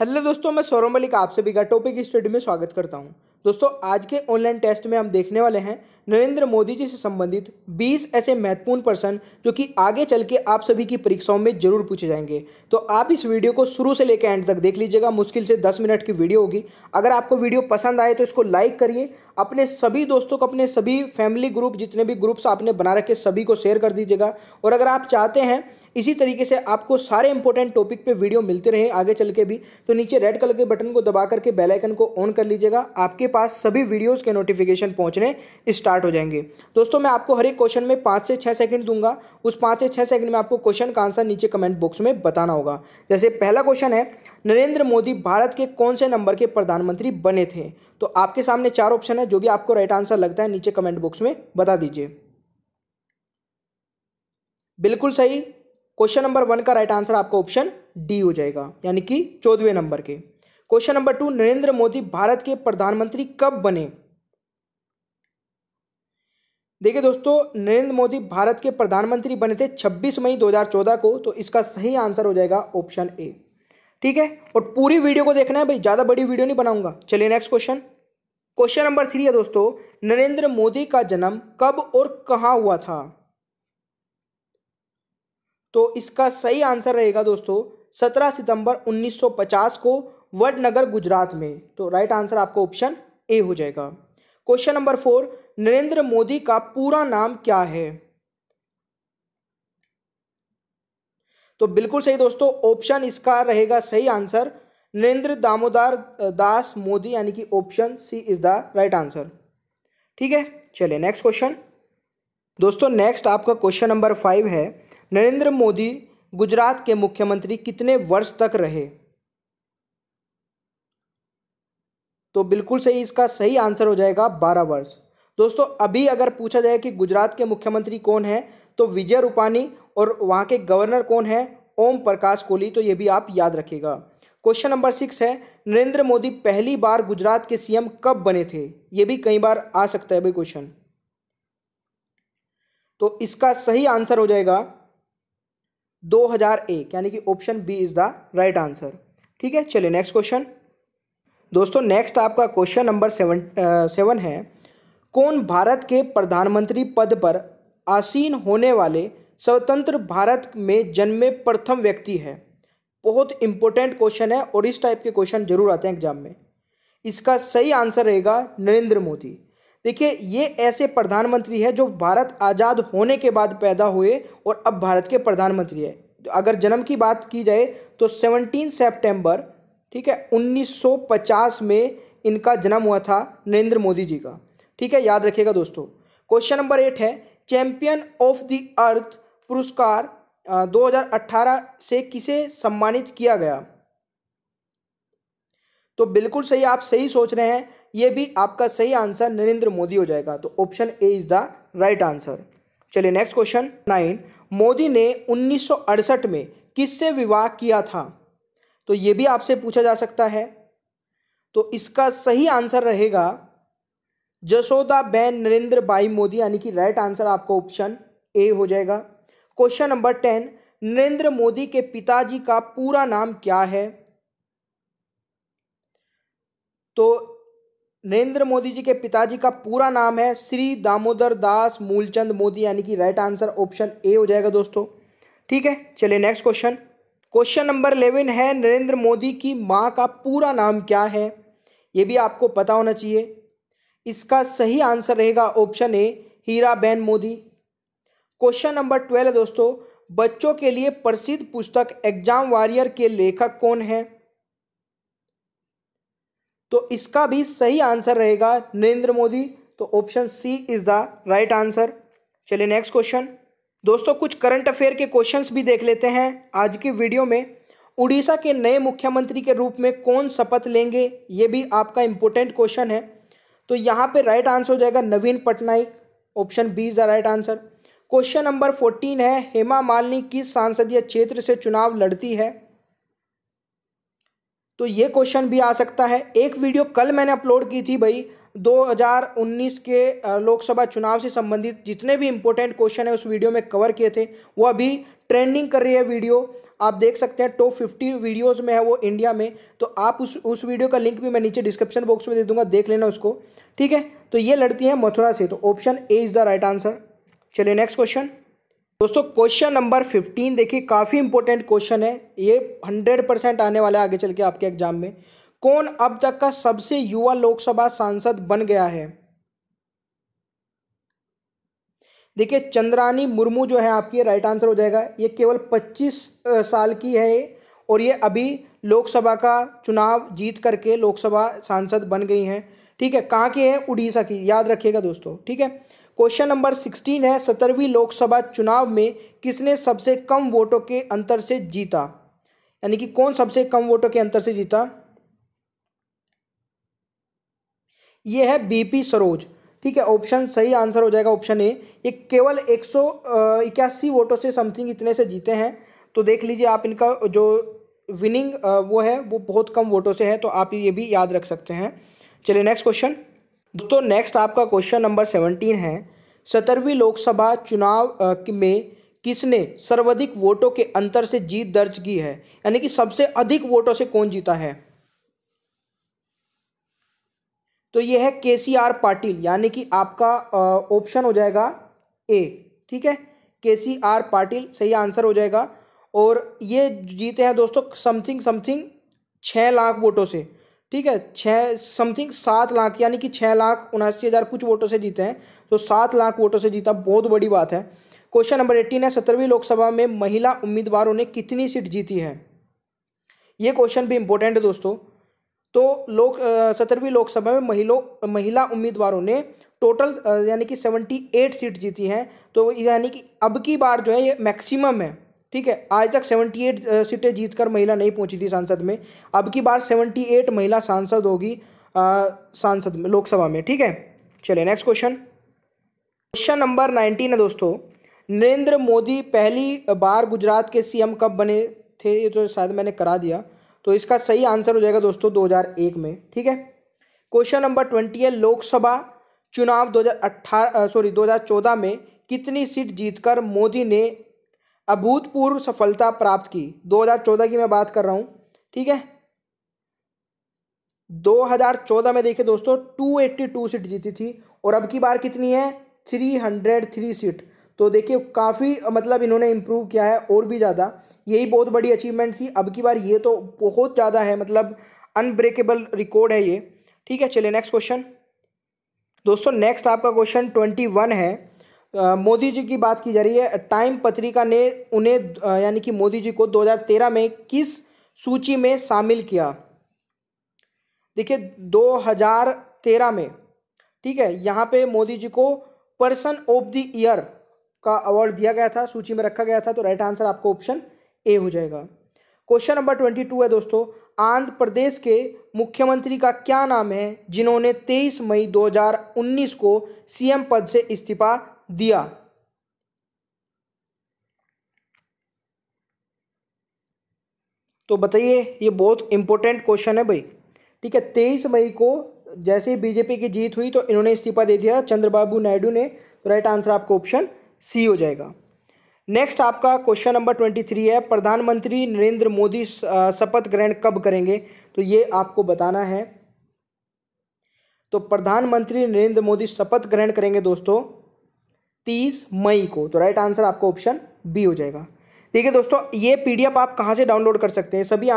hello दोस्तों मैं सौरभ मलिक आप सभी का टॉपिक स्टडी में स्वागत करता हूं दोस्तों आज के ऑनलाइन टेस्ट में हम देखने वाले हैं नरेंद्र मोदी जी से संबंधित 20 ऐसे महत्वपूर्ण पर्सन जो कि आगे चल के आप सभी की परीक्षाओं में जरूर पूछे जाएंगे तो आप इस वीडियो को शुरू से लेकर एंड तक देख लीजिएगा मुश्किल से 10 मिनट की वीडियो होगी अगर आपको वीडियो पसंद आए तो इसको लाइक करिए अपने सभी दोस्तों को अपने सभी फैमिली ग्रुप जितने भी ग्रुप्स आपने बना रखे सभी को शेयर कर दीजिएगा और अगर आप चाहते हैं इसी तरीके से आपको सारे इंपॉर्टेंट टॉपिक पे वीडियो मिलते रहे आगे चल के भी तो नीचे रेड कलर के बटन को दबा करके बेल आइकन को ऑन कर लीजिएगा आपके पास सभी वीडियोस के नोटिफिकेशन पहुंचने स्टार्ट हो जाएंगे दोस्तों मैं आपको हर एक क्वेश्चन में पाँच से छः सेकंड दूंगा उस पाँच से छः सेकंड में आपको क्वेश्चन का आंसर नीचे कमेंट बॉक्स में बताना होगा जैसे पहला क्वेश्चन है नरेंद्र मोदी भारत के कौन से नंबर के प्रधानमंत्री बने थे तो आपके सामने चार ऑप्शन है जो भी आपको राइट आंसर लगता है नीचे कमेंट बॉक्स में बता दीजिए बिल्कुल सही क्वेश्चन नंबर वन का राइट आंसर आपका ऑप्शन डी हो जाएगा यानी कि चौदहवें नंबर के question number two Narendra Modi Bharat के प्रधानमंत्री कब बने देखिए दोस्तों नरेंद्र मोदी भारत के प्रधानमंत्री बने थे 26 मई 2014 को तो इसका सही आंसर हो जाएगा ऑप्शन ए ठीक है और पूरी वीडियो को देखना है भाई ज़्यादा बड़ी वीडियो नहीं बनाऊंगा चलिए next question question number three है दोस्तों नरेंद्र मोदी का जन्म कब और कहाँ हुआ था तो इसका सही आंसर रहेगा दोस्तों सत्रह सितंबर 1950 को वडनगर गुजरात में तो राइट आंसर आपका ऑप्शन ए हो जाएगा question number four Narendra Modi का पूरा नाम क्या है तो बिल्कुल सही दोस्तों ऑप्शन इसका रहेगा सही आंसर नरेंद्र दामोदर दास मोदी यानी कि option C is the right answer ठीक है चलिए नेक्स्ट क्वेश्चन दोस्तों नेक्स्ट आपका क्वेश्चन नंबर फाइव है नरेंद्र मोदी गुजरात के मुख्यमंत्री कितने वर्ष तक रहे तो बिल्कुल सही इसका सही आंसर हो जाएगा बारह वर्ष दोस्तों अभी अगर पूछा जाए कि गुजरात के मुख्यमंत्री कौन है तो विजय रूपानी और वहां के गवर्नर कौन है ओम प्रकाश कोहली तो ये भी आप याद रखिएगा क्वेश्चन नंबर सिक्स है नरेंद्र मोदी पहली बार गुजरात के सीएम कब बने थे ये भी कई बार आ सकता है भाई क्वेश्चन तो इसका सही आंसर हो जाएगा दो हज़ार एक यानी कि option B is the right answer ठीक है चलिए नेक्स्ट क्वेश्चन दोस्तों नेक्स्ट आपका क्वेश्चन नंबर सेवन सेवन है कौन भारत के प्रधानमंत्री पद पर आसीन होने वाले स्वतंत्र भारत में जन्मे प्रथम व्यक्ति है बहुत इंपॉर्टेंट क्वेश्चन है और इस टाइप के क्वेश्चन जरूर आते हैं एग्जाम में इसका सही आंसर रहेगा नरेंद्र मोदी देखिए ये ऐसे प्रधानमंत्री है जो भारत आज़ाद होने के बाद पैदा हुए और अब भारत के प्रधानमंत्री है अगर जन्म की बात की जाए तो 17 सितंबर ठीक है 1950 में इनका जन्म हुआ था नरेंद्र मोदी जी का ठीक है याद रखिएगा दोस्तों क्वेश्चन नंबर एट है चैंपियन ऑफ द अर्थ पुरस्कार 2018 से किसे सम्मानित किया गया तो बिल्कुल सही आप सही सोच रहे हैं ये भी आपका सही आंसर नरेंद्र मोदी हो जाएगा तो option A is the right answer चलिए नेक्स्ट क्वेश्चन नाइन मोदी ने उन्नीस में किससे विवाह किया था तो ये भी आपसे पूछा जा सकता है तो इसका सही आंसर रहेगा जसोदा बैन नरेंद्र बाई मोदी यानी कि राइट आंसर आपका ऑप्शन ए हो जाएगा question number ten Narendra Modi के पिताजी का पूरा नाम क्या है तो नरेंद्र मोदी जी के पिताजी का पूरा नाम है श्री दामोदर दास मूलचंद मोदी यानी कि राइट आंसर ऑप्शन ए हो जाएगा दोस्तों ठीक है चलिए next question question number eleven है नरेंद्र मोदी की माँ का पूरा नाम क्या है ये भी आपको पता होना चाहिए इसका सही आंसर रहेगा ऑप्शन ए हीरा बहन मोदी क्वेश्चन नंबर ट्वेल्व दोस्तों बच्चों के लिए प्रसिद्ध पुस्तक एग्जाम वॉरियर के लेखक कौन है तो इसका भी सही आंसर रहेगा नरेंद्र मोदी तो option C is the right answer चलिए नेक्स्ट क्वेश्चन दोस्तों कुछ करंट अफेयर के क्वेश्चंस भी देख लेते हैं आज की वीडियो में उड़ीसा के नए मुख्यमंत्री के रूप में कौन शपथ लेंगे ये भी आपका इंपॉर्टेंट क्वेश्चन है तो यहाँ पे राइट आंसर हो जाएगा Naveen Patnaik option B is the right answer question number fourteen है हेमा मालिनी किस सांसदीय क्षेत्र से चुनाव लड़ती है तो ये क्वेश्चन भी आ सकता है एक वीडियो कल मैंने अपलोड की थी भाई 2019 के लोकसभा चुनाव से संबंधित जितने भी इंपॉर्टेंट क्वेश्चन है उस वीडियो में कवर किए थे वो अभी ट्रेंडिंग कर रही है वीडियो आप देख सकते हैं टॉप फिफ्टी वीडियोज़ में है वो इंडिया में तो आप उस उस वीडियो का लिंक भी मैं नीचे डिस्क्रिप्शन बॉक्स में दे दूंगा देख लेना उसको ठीक है तो ये लड़ती हैं मथुरा से तो option A is the right answer चलिए नेक्स्ट क्वेश्चन दोस्तों क्वेश्चन नंबर फिफ्टीन देखिए काफ़ी इंपॉर्टेंट क्वेश्चन है ये हंड्रेड परसेंट आने वाला है आगे चल के आपके एग्जाम में कौन अब तक का सबसे युवा लोकसभा सांसद बन गया है देखिए चंद्रानी मुर्मू जो है आपकी राइट आंसर हो जाएगा ये केवल 25 साल की है और ये अभी लोकसभा का चुनाव जीत करके लोकसभा सांसद बन गई हैं ठीक है कहाँ की है उड़ीसा की याद रखिएगा दोस्तों ठीक है क्वेश्चन नंबर सिक्सटीन है सत्रहवीं लोकसभा चुनाव में किसने सबसे कम वोटों के अंतर से जीता यानी कि कौन सबसे कम वोटों के अंतर से जीता यह है बीपी सरोज ठीक है ऑप्शन सही आंसर हो जाएगा ऑप्शन ए ये केवल एक सौ इक्यासी वोटों से समथिंग इतने से जीते हैं तो देख लीजिए आप इनका जो विनिंग वो है वो बहुत कम वोटों से है तो आप ये भी याद रख सकते हैं चलिए नेक्स्ट क्वेश्चन दोस्तों नेक्स्ट तो आपका क्वेश्चन नंबर सेवनटीन है सत्रहवीं लोकसभा चुनाव में किसने सर्वाधिक वोटों के अंतर से जीत दर्ज की है यानी कि सबसे अधिक वोटों से कौन जीता है तो यह है के सी आर पाटिल यानी कि आपका ऑप्शन हो जाएगा ए ठीक है के सी आर पाटिल सही आंसर हो जाएगा और ये जीते हैं दोस्तों समथिंग समथिंग छः लाख वोटों से ठीक है छः समथिंग सात लाख यानी कि छः लाख उनासी हज़ार कुछ वोटों से जीते हैं तो सात लाख वोटों से जीता बहुत बड़ी बात है क्वेश्चन नंबर एट्टीन है सत्रहवीं लोकसभा में महिला उम्मीदवारों ने कितनी सीट जीती है ये क्वेश्चन भी इम्पोर्टेंट है दोस्तों तो लोक सत्रहवीं लोकसभा में महिलो महिला उम्मीदवारों ने टोटल यानी कि सेवेंटी एट सीट जीती हैं तो यानी कि अब की बार जो है ये मैक्सिमम है ठीक है आज तक 78 सीटें जीतकर महिला नहीं पहुंची थी सांसद में अब की बार 78 महिला सांसद होगी सांसद में लोकसभा में ठीक है चलिए next question question number nineteen है दोस्तों नरेंद्र मोदी पहली बार गुजरात के सीएम कब बने थे ये तो शायद मैंने करा दिया तो इसका सही आंसर हो जाएगा दोस्तों दो में ठीक है क्वेश्चन नंबर ट्वेंटी है लोकसभा चुनाव दो सॉरी दो में कितनी सीट जीतकर मोदी ने अभूतपूर्व सफलता प्राप्त की 2014 की मैं बात कर रहा हूँ ठीक है 2014 में देखिए दोस्तों 282 सीट जीती थी और अब की बार कितनी है 303 सीट तो देखिए काफ़ी मतलब इन्होंने इम्प्रूव किया है और भी ज़्यादा यही बहुत बड़ी अचीवमेंट थी अब की बार ये तो बहुत ज़्यादा है मतलब अनब्रेकेबल रिकॉर्ड है ये ठीक है चलिए नेक्स्ट क्वेश्चन दोस्तों नेक्स्ट आपका क्वेश्चन ट्वेंटी वन है मोदी जी की बात की जा रही है टाइम पत्रिका ने उन्हें यानी कि मोदी जी को 2013 में किस सूची में शामिल किया देखिए 2013 में ठीक है यहाँ पे मोदी जी को पर्सन ऑफ द ईयर का अवार्ड दिया गया था सूची में रखा गया था तो राइट आंसर आपको ऑप्शन ए हो जाएगा क्वेश्चन नंबर ट्वेंटी टू है दोस्तों आंध्र प्रदेश के मुख्यमंत्री का क्या नाम है जिन्होंने तेईस मई उन्नीस को सीएम पद से इस्तीफा दिया तो बताइए ये बहुत इंपॉर्टेंट क्वेश्चन है भाई ठीक है तेईस मई को जैसे ही बीजेपी की जीत हुई तो इन्होंने इस्तीफा दे दिया चंद्रबाबू नायडू ने तो राइट आंसर आपका ऑप्शन सी हो जाएगा नेक्स्ट आपका क्वेश्चन नंबर ट्वेंटी थ्री है प्रधानमंत्री नरेंद्र मोदी शपथ ग्रहण कब करेंगे तो ये आपको बताना है तो प्रधानमंत्री नरेंद्र मोदी शपथ ग्रहण करेंगे दोस्तों तीस मई को तो राइट आंसर आपका ऑप्शन बी हो जाएगा ठीक है दोस्तों ये पीडीएफ आप कहाँ से डाउनलोड कर सकते हैं सभी